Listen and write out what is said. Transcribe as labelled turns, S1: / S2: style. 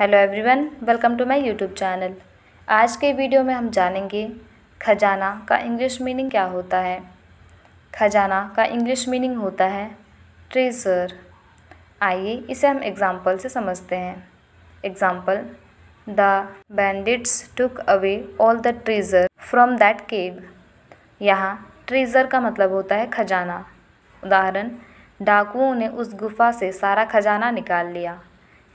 S1: hello everyone welcome to my YouTube channel आज के video में हम जानेंगे खजाना का इंग्लिश मीनिंग क्या होता है खजाना का इंग्लिश मीनिंग होता है ट्रेजर आइए इसे हम एग्ज़ाम्पल से समझते हैं example the bandits took away all the treasure from that cave यहाँ ट्रेजर का मतलब होता है खजाना उदाहरण डाकुओं ने उस गुफा से सारा खजाना निकाल लिया